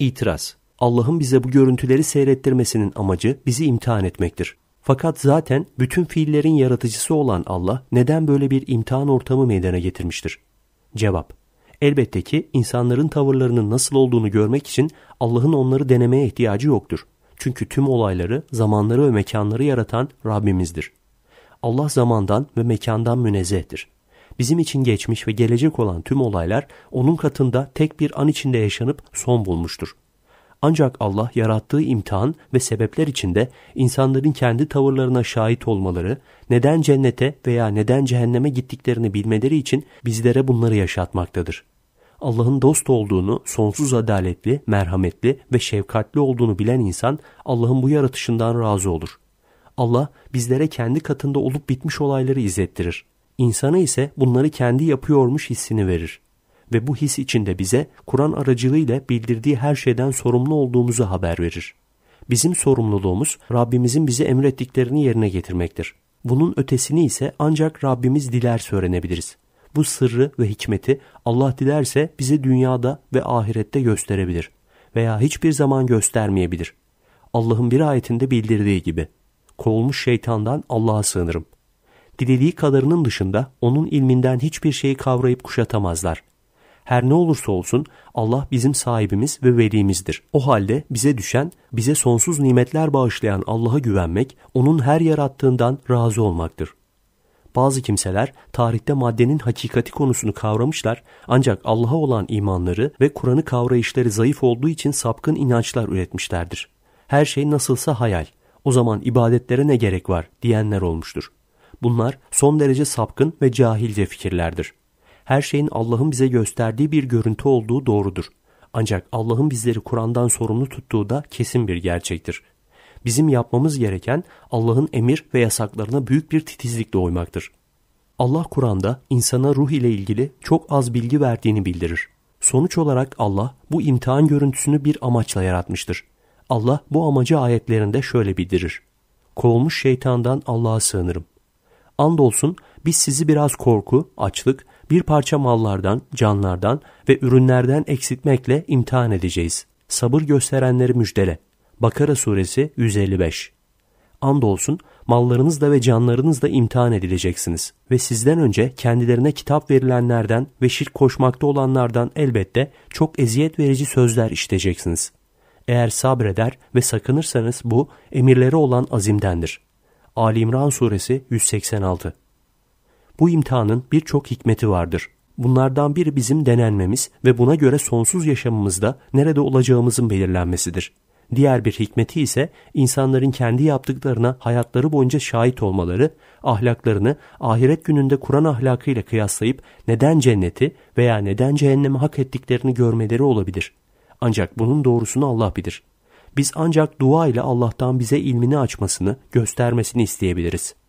İtiraz Allah'ın bize bu görüntüleri seyrettirmesinin amacı bizi imtihan etmektir. Fakat zaten bütün fiillerin yaratıcısı olan Allah neden böyle bir imtihan ortamı meydana getirmiştir? Cevap Elbette ki insanların tavırlarının nasıl olduğunu görmek için Allah'ın onları denemeye ihtiyacı yoktur. Çünkü tüm olayları, zamanları ve mekanları yaratan Rabbimizdir. Allah zamandan ve mekandan münezzehtir. Bizim için geçmiş ve gelecek olan tüm olaylar onun katında tek bir an içinde yaşanıp son bulmuştur. Ancak Allah yarattığı imtihan ve sebepler içinde insanların kendi tavırlarına şahit olmaları, neden cennete veya neden cehenneme gittiklerini bilmeleri için bizlere bunları yaşatmaktadır. Allah'ın dost olduğunu, sonsuz adaletli, merhametli ve şefkatli olduğunu bilen insan Allah'ın bu yaratışından razı olur. Allah bizlere kendi katında olup bitmiş olayları izlettirir. İnsana ise bunları kendi yapıyormuş hissini verir. Ve bu his içinde bize Kur'an aracılığıyla bildirdiği her şeyden sorumlu olduğumuzu haber verir. Bizim sorumluluğumuz Rabbimizin bize emrettiklerini yerine getirmektir. Bunun ötesini ise ancak Rabbimiz diler öğrenebiliriz. Bu sırrı ve hikmeti Allah dilerse bize dünyada ve ahirette gösterebilir veya hiçbir zaman göstermeyebilir. Allah'ın bir ayetinde bildirdiği gibi. Kovulmuş şeytandan Allah'a sığınırım.'' dilediği kadarının dışında onun ilminden hiçbir şeyi kavrayıp kuşatamazlar. Her ne olursa olsun Allah bizim sahibimiz ve velimizdir. O halde bize düşen, bize sonsuz nimetler bağışlayan Allah'a güvenmek, onun her yarattığından razı olmaktır. Bazı kimseler tarihte maddenin hakikati konusunu kavramışlar ancak Allah'a olan imanları ve Kur'an'ı kavrayışları zayıf olduğu için sapkın inançlar üretmişlerdir. Her şey nasılsa hayal, o zaman ibadetlere ne gerek var diyenler olmuştur. Bunlar son derece sapkın ve cahilce fikirlerdir. Her şeyin Allah'ın bize gösterdiği bir görüntü olduğu doğrudur. Ancak Allah'ın bizleri Kur'an'dan sorumlu tuttuğu da kesin bir gerçektir. Bizim yapmamız gereken Allah'ın emir ve yasaklarına büyük bir titizlikle uymaktır. Allah Kur'an'da insana ruh ile ilgili çok az bilgi verdiğini bildirir. Sonuç olarak Allah bu imtihan görüntüsünü bir amaçla yaratmıştır. Allah bu amacı ayetlerinde şöyle bildirir. Kovulmuş şeytandan Allah'a sığınırım. Andolsun biz sizi biraz korku, açlık, bir parça mallardan, canlardan ve ürünlerden eksiltmekle imtihan edeceğiz. Sabır gösterenleri müjdele. Bakara suresi 155 Andolsun mallarınızla ve canlarınızla imtihan edileceksiniz ve sizden önce kendilerine kitap verilenlerden ve şirk koşmakta olanlardan elbette çok eziyet verici sözler işiteceksiniz. Eğer sabreder ve sakınırsanız bu emirleri olan azimdendir.'' Ali İmran suresi 186. Bu imtihanın birçok hikmeti vardır. Bunlardan biri bizim denenmemiz ve buna göre sonsuz yaşamımızda nerede olacağımızın belirlenmesidir. Diğer bir hikmeti ise insanların kendi yaptıklarına hayatları boyunca şahit olmaları, ahlaklarını ahiret gününde Kur'an ahlakıyla kıyaslayıp neden cenneti veya neden cehennemi hak ettiklerini görmeleri olabilir. Ancak bunun doğrusunu Allah bilir. Biz ancak dua ile Allah'tan bize ilmini açmasını, göstermesini isteyebiliriz.